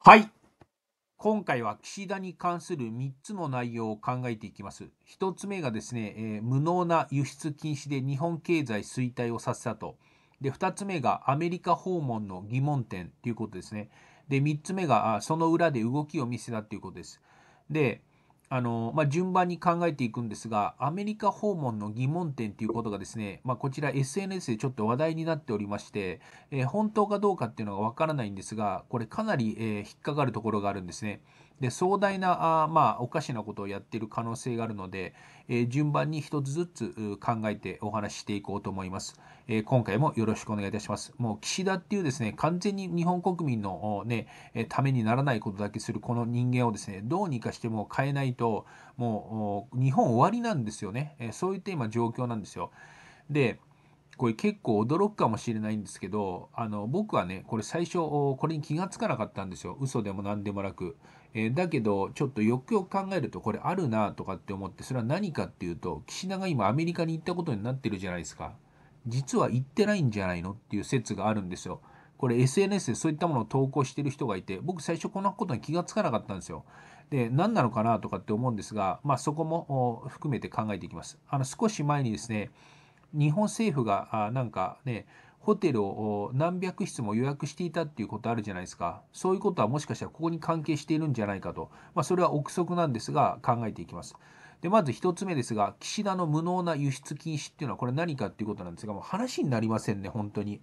はい。今回は岸田に関する3つの内容を考えていきます。1つ目がですね、えー、無能な輸出禁止で日本経済衰退をさせたと。で、2つ目がアメリカ訪問の疑問点ということですね。で、3つ目がその裏で動きを見せたということです。で、あのまあ、順番に考えていくんですが、アメリカ訪問の疑問点ということがですね、まあ、こちら SNS でちょっと話題になっておりまして、えー、本当かどうかっていうのがわからないんですが、これかなり、えー、引っかかるところがあるんですね。で壮大なあ、まあ、おかしなことをやっている可能性があるので、えー、順番に一つずつ考えてお話ししていこうと思います、えー、今回もよろしくお願いいたします。もう岸田っていうですね、完全に日本国民の、ね、ためにならないことだけするこの人間をですね、どうにかしても変えないと、もう日本終わりなんですよね。えー、そういった今状況なんですよ。で、これ結構驚くかもしれないんですけどあの僕はねこれ最初これに気がつかなかったんですよ嘘でも何でもなくえー、だけど、ちょっとよくよく考えると、これあるなとかって思って、それは何かっていうと、岸田が今アメリカに行ったことになってるじゃないですか。実は行ってないんじゃないのっていう説があるんですよ。これ SNS でそういったものを投稿してる人がいて、僕最初このことに気がつかなかったんですよ。で、何なのかなとかって思うんですが、まあそこも含めて考えていきます。あの少し前にですね、日本政府が、あなんかね、ホテルを何百室も予約していたっていうことあるじゃないですか。そういうことはもしかしたらここに関係しているんじゃないかと。まあ、それは憶測なんですが、考えていきます。で、まず1つ目ですが、岸田の無能な輸出禁止っていうのはこれ何かっていうことなんですが、もう話になりませんね、本当に。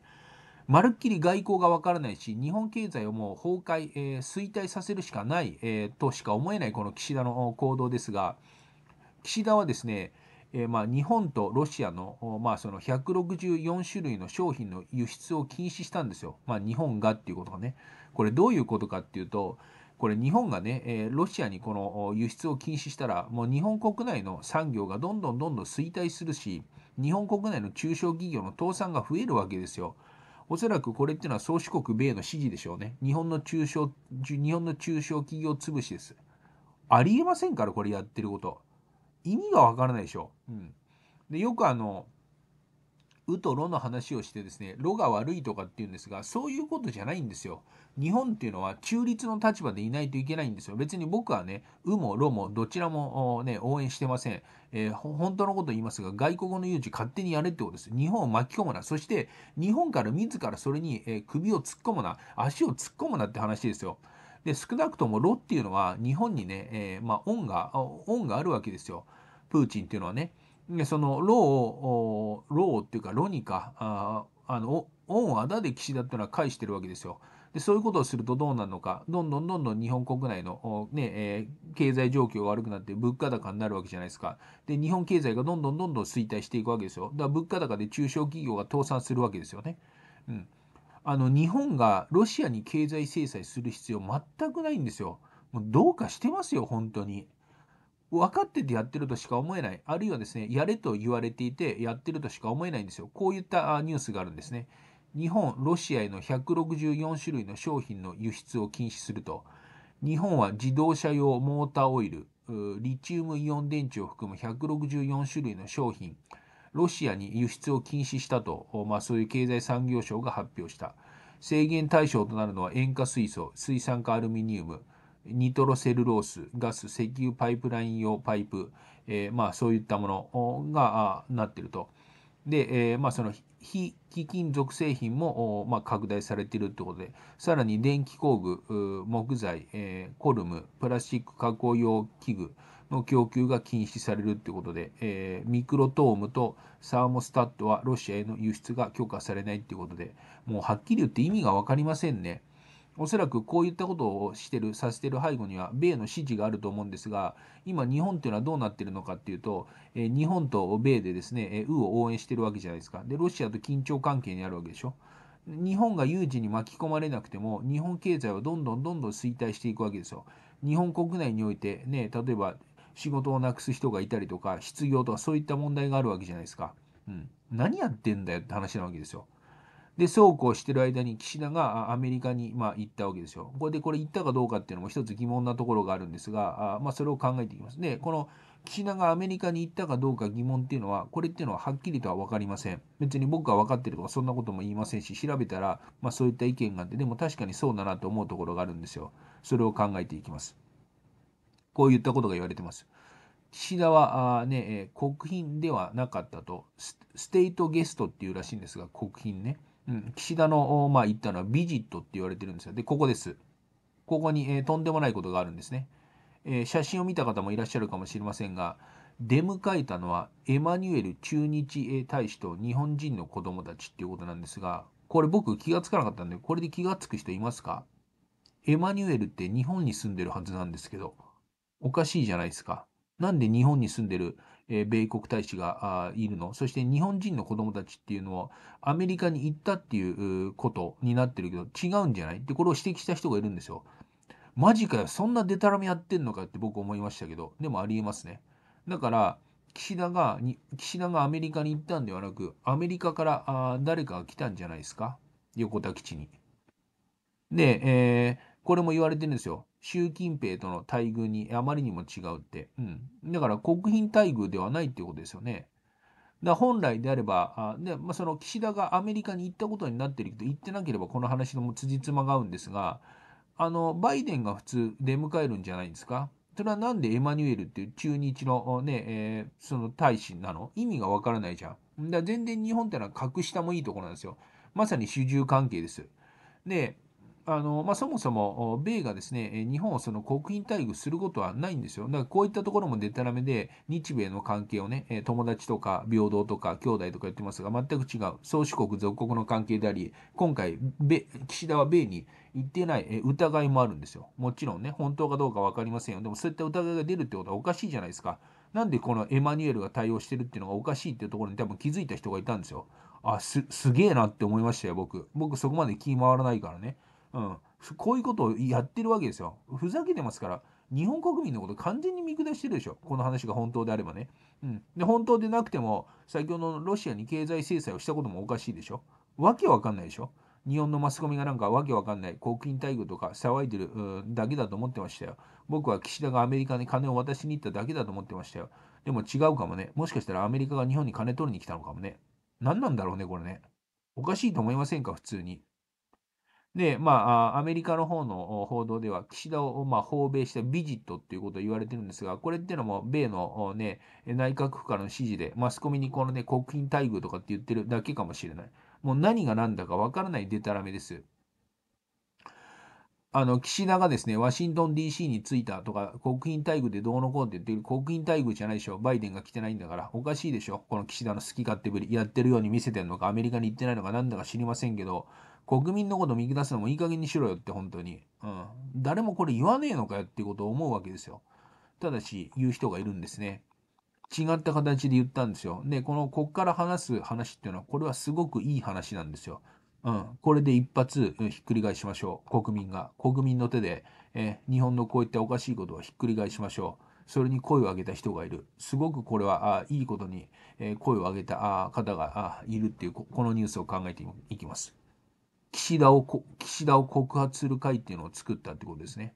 まるっきり外交がわからないし、日本経済をもう崩壊、えー、衰退させるしかない、えー、としか思えないこの岸田の行動ですが、岸田はですね、えー、まあ、日本とロシアの,、まあその164種類の商品の輸出を禁止したんですよ、まあ、日本がっていうことがね。これどういうことかっていうと、これ日本がね、えロシアにこの輸出を禁止したら、もう日本国内の産業がどんどんどんどん衰退するし、日本国内の中小企業の倒産が増えるわけですよ。おそらくこれっていうのは宗主国米の支持でしょうね。日本の中小、日本の中小企業潰しです。ありえませんから、これやってること。意味がわからないでしょ。うん、でよくあの「う」と「ろ」の話をしてですね「ろ」が悪いとかっていうんですがそういうことじゃないんですよ。日本っていうのは中立の立場でいないといけないんですよ。別に僕はね「う」も「ろ」もどちらも、ね、応援してません、えー、本当のこと言いますが外国の誘致勝手にやれってことです。日本を巻き込むな。そして日本から自らそれに、えー、首を突っ込むな足を突っ込むなって話ですよ。で少なくとも「ろ」っていうのは日本にね、えー、まあ、恩が恩があるわけですよ。プーチンっていうのはねそのロをロっていうかロにかああの恩あだで岸田っていうのは返してるわけですよ。でそういうことをするとどうなるのかどんどんどんどん日本国内の、ねえー、経済状況が悪くなって物価高になるわけじゃないですかで日本経済がどんどんどんどん衰退していくわけですよだから物価高で中小企業が倒産するわけですよね。うん、あの日本がロシアに経済制裁する必要全くないんですよ。もうどうかしてますよ本当に。分かっててやってるとしか思えない、あるいはですね、やれと言われていてやってるとしか思えないんですよ。こういったニュースがあるんですね。日本、ロシアへの164種類の商品の輸出を禁止すると、日本は自動車用モーターオイル、リチウムイオン電池を含む164種類の商品、ロシアに輸出を禁止したと、まあ、そういう経済産業省が発表した。制限対象となるのは塩化水素、水酸化アルミニウム、ニトロセルロース、ガス、石油パイプライン用パイプ、えー、まあ、そういったものがなっていると。で、えー、まあ、その非貴金属製品も、まあ、拡大されているということで、さらに電気工具、木材、えー、コルム、プラスチック加工用器具の供給が禁止されるということで、えー、ミクロトームとサーモスタットはロシアへの輸出が許可されないということで、もうはっきり言って意味が分かりませんね。おそらくこういったことをしてる、させてる背後には、米の支持があると思うんですが、今、日本っていうのはどうなってるのかっていうと、え日本と米でですね、えウーを応援してるわけじゃないですか。で、ロシアと緊張関係にあるわけでしょ。日本が有事に巻き込まれなくても、日本経済はどんどんどんどん衰退していくわけですよ。日本国内において、ね、例えば仕事をなくす人がいたりとか、失業とかそういった問題があるわけじゃないですか。うん。何やってんだよって話なわけですよ。で、そうこうしてる間に岸田がアメリカにま行ったわけですよ。これでこれ行ったかどうかっていうのも一つ疑問なところがあるんですが、あまあ、それを考えていきます。で、この岸田がアメリカに行ったかどうか疑問っていうのは、これっていうのははっきりとは分かりません。別に僕が分かってるとかそんなことも言いませんし、調べたら、まあ、そういった意見があって、でも確かにそうだなと思うところがあるんですよ。それを考えていきます。こういったことが言われてます。岸田はあ、ね、国賓ではなかったとス、ステートゲストっていうらしいんですが、国賓ね。うん、岸田の、まあ、言ったのはビジットって言われてるんですよ。で、ここです。ここに、えー、とんでもないことがあるんですね、えー、写真を見た方もいらっしゃるかもしれませんが、出迎えたのはエマニュエル駐日大使と日本人の子供たちっていうことなんですが、これ僕気がつかなかったんで、これで気がつく人いますかエマニュエルって日本に住んでるはずなんですけど、おかしいじゃないですか。なんで日本に住んでるえー、米国大使がいるの、そして日本人の子供たちっていうのはアメリカに行ったっていうことになってるけど、違うんじゃないってこれを指摘した人がいるんですよ。マジかよ、そんなデタラメやってんのかって僕思いましたけど、でもありえますね。だから、岸田がに、岸田がアメリカに行ったんではなく、アメリカからあ誰かが来たんじゃないですか横田基地に。で、えー、これも言われてるんですよ。習近平との待遇にあまりにも違うって、うん、だから国賓待遇ではないっていうことですよね。だ本来であれば、あでまあ、その岸田がアメリカに行ったことになってるけど、行ってなければこの話のもつじつまが合うんですが、あのバイデンが普通出迎えるんじゃないんですか。それはなんでエマニュエルっていう中日のね、えー、その大使なの意味がわからないじゃん。だ全然日本ってのは格下もいいところなんですよ。まさに主従関係です。で、あのまあ、そもそも米がですね日本をその国賓待遇することはないんですよ。だからこういったところもでたらめで日米の関係をね友達とか平等とか兄弟とか言ってますが全く違う宗主国属国の関係であり今回米岸田は米に行ってない疑いもあるんですよ。もちろんね本当かどうか分かりませんよ。でもそういった疑いが出るってことはおかしいじゃないですか。なんでこのエマニュエルが対応してるっていうのがおかしいっていうところに多分気づいた人がいたんですよ。あすすげえなって思いましたよ僕。僕そこまで気回らないからね。うん、こういうことをやってるわけですよ。ふざけてますから、日本国民のこと完全に見下してるでしょ。この話が本当であればね。うん、で、本当でなくても、先ほどのロシアに経済制裁をしたこともおかしいでしょ。わけわかんないでしょ。日本のマスコミがなんかわけわかんない国民待遇とか騒いでるだけだと思ってましたよ。僕は岸田がアメリカに金を渡しに行っただけだと思ってましたよ。でも違うかもね。もしかしたらアメリカが日本に金取りに来たのかもね。何なんだろうね、これね。おかしいと思いませんか、普通に。で、まあ、アメリカの方の報道では、岸田を、まあ、訪米したビジットっていうことを言われてるんですが、これっていうのも、米の、ね、内閣府からの指示で、マスコミにこのね、国賓待遇とかって言ってるだけかもしれない。もう何が何だかわからないデタラメです。あの、岸田がですね、ワシントン DC に着いたとか、国賓待遇でどうのこうって言ってる、国賓待遇じゃないでしょ。バイデンが来てないんだから、おかしいでしょ。この岸田の好き勝手ぶり、やってるように見せてるのか、アメリカに行ってないのか、なんだか知りませんけど、国民のこと見下すのもいい加減にしろよって本当に、うん、誰もこれ言わねえのかよっていうことを思うわけですよただし言う人がいるんですね違った形で言ったんですよでこのこっから話す話っていうのはこれはすごくいい話なんですようん、これで一発ひっくり返しましょう。国民が。国民の手で、え日本のこういったおかしいことをひっくり返しましょう。それに声を上げた人がいる。すごくこれはあいいことに、えー、声を上げたあ方があいるっていうこ、このニュースを考えていきます。岸田を、岸田を告発する会っていうのを作ったってことですね。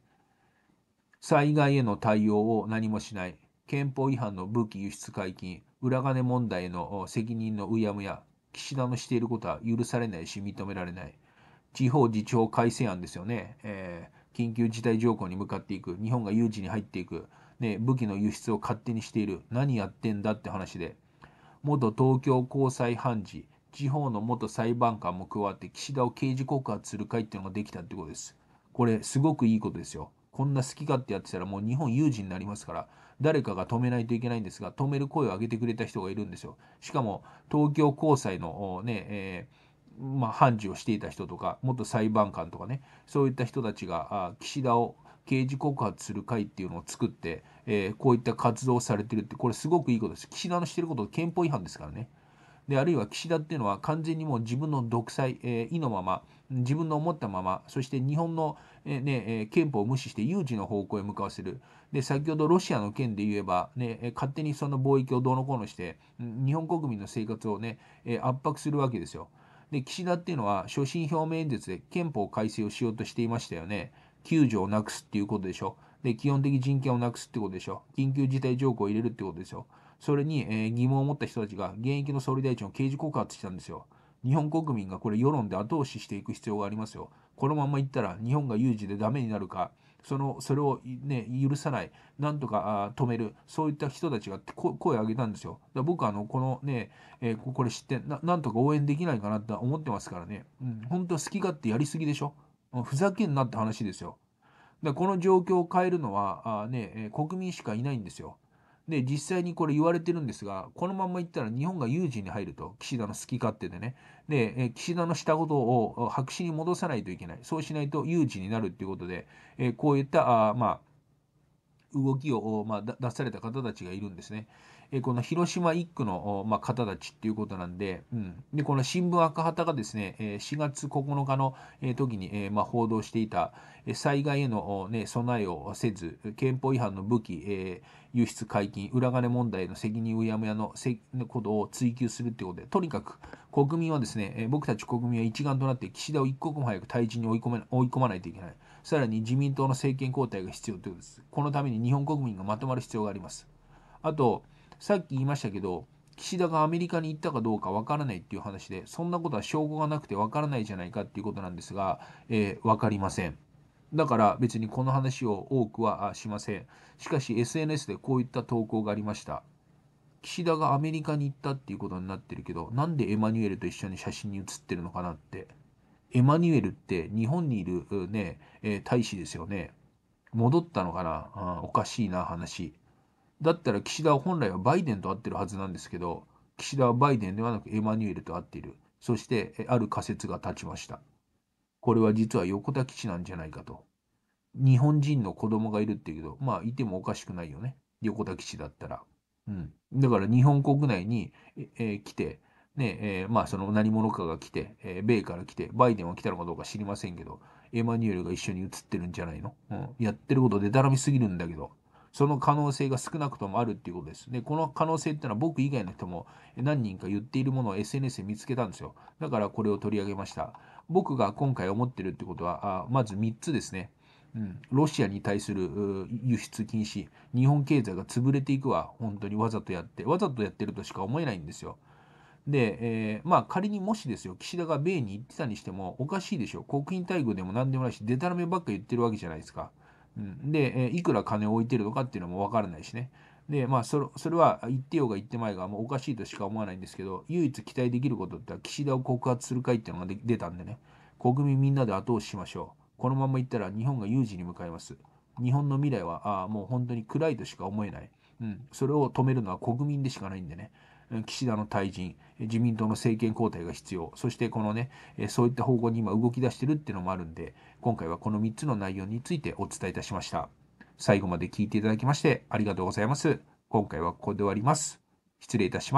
災害への対応を何もしない、憲法違反の武器輸出解禁、裏金問題の責任のうやむや、岸田のしていることは許されないし認められない。地方自治法改正案ですよね。えー、緊急事態条項に向かっていく。日本が有事に入っていく。ね、武器の輸出を勝手にしている。何やってんだって話で。元東京高裁判事、地方の元裁判官も加わって岸田を刑事告発する会っていうのができたってことです。これすごくいいことですよ。こんな好き勝手やってたらもう日本有事になりますから、誰かが止めないといけないんですが、止める声を上げてくれた人がいるんですよ。しかも、東京高裁のね、えー、まあ、判事をしていた人とか、元裁判官とかね、そういった人たちが、あ岸田を刑事告発する会っていうのを作って、えー、こういった活動をされてるって、これすごくいいことです。岸田のしてること憲法違反ですからね。であるいは岸田っていうのは完全にもう自分の独裁、えー、意のまま自分の思ったままそして日本の、えー、ねえー、憲法を無視して有事の方向へ向かわせるで先ほどロシアの件で言えば、ね、勝手にその貿易をどうのこうのして日本国民の生活を、ね、えー、圧迫するわけですよ。で岸田っていうのは所信表明演説で憲法改正をしようとしていましたよね。9条をなくすっていうことでしょ。で、基本的人権をなくすってことでしょ。緊急事態条項を入れるってことでしょ。それに、えー、疑問を持った人たちが現役の総理大臣を刑事告発したんですよ。日本国民がこれ世論で後押ししていく必要がありますよ。このままいったら日本が有事でダメになるか、そのそれを、ね、許さない、なんとか止める、そういった人たちが声を上げたんですよ。だ僕はあのこのね、えー、これ知ってな、なんとか応援できないかなって思ってますからね。うん、本当好き勝手やりすぎでしょ。ふざけんなって話ですよ。でこの状況を変えるのはあ、ね、国民しかいないんですよ。で、実際にこれ言われてるんですが、このままいったら日本が有事に入ると、岸田の好き勝手でね。で、岸田のしたことを白紙に戻さないといけない。そうしないと有事になるっていうことで、こういった、あまあ、動きを、まあ、出された方たちがいるんですね。この広島1区の、方たちっていうことなんで、うん、でこの新聞赤旗がですね、4月9日の、時に、報道していた、災害への、備えをせず、憲法違反の武器、輸出解禁、裏金問題の責任うやむやのことを追及するということで、とにかく国民はですね、僕たち国民は一丸となって岸田を一刻も早く退陣に追い込め追い込まないといけない。さらに自民党の政権交代が必要ということです。このために日本国民がまとまる必要があります。あと、さっき言いましたけど、岸田がアメリカに行ったかどうかわからないっていう話で、そんなことは証拠がなくてわからないじゃないかっていうことなんですが、えー、分かりません。だから別にこの話を多くはしません。しかし SNS でこういった投稿がありました。岸田がアメリカに行ったっていうことになってるけど、なんでエマニュエルと一緒に写真に写ってるのかなって。エマニュエルって日本にいるね、え大使ですよね。戻ったのかな、うん、おかしいな話。だったら岸田は本来はバイデンと会ってるはずなんですけど、岸田はバイデンではなくエマニュエルと会っている。そして、ある仮説が立ちました。これは実は横田基地なんじゃないかと。日本人の子供がいるって言うけど、まあ、いてもおかしくないよね。横田基地だったら。うん。だから日本国内に、ええ来て、ねえー、まあその何者かが来て、えー、米から来て、バイデンは来たのかどうか知りませんけど、エマニュエルが一緒に写ってるんじゃないの、うん、やってることでたらみすぎるんだけど、その可能性が少なくともあるっていうことですね。この可能性っていうのは僕以外の人も何人か言っているものを SNS で見つけたんですよ。だからこれを取り上げました。僕が今回思ってるってことは、あまず3つですね。うん、ロシアに対する輸出禁止、日本経済が潰れていくは、本当にわざとやって、わざとやってるとしか思えないんですよ。で、えー、まあ仮にもしですよ、岸田が米に行ってたにしてもおかしいでしょ。国賓待遇でも何でもないし、でたらめばっか言ってるわけじゃないですか。うん、で、えいくら金を置いてるのかっていうのも分からないしね。で、まあそれ、それは言ってようが言ってまいが、もうおかしいとしか思わないんですけど、唯一期待できることっては、岸田を告発する会っていうのが出たんでね、国民みんなで後押ししましょう。このままいったら日本が有事に向かいます。日本の未来は、ああ、もう本当に暗いとしか思えない。うん、それを止めるのは国民でしかないんでね。岸田の退陣、自民党の政権交代が必要、そしてこのね、そういった方向に今動き出してるっていうのもあるんで、今回はこの3つの内容についてお伝えいたしました。最後まで聞いていただきましてありがとうございます。今回はここで終わります。失礼いたします。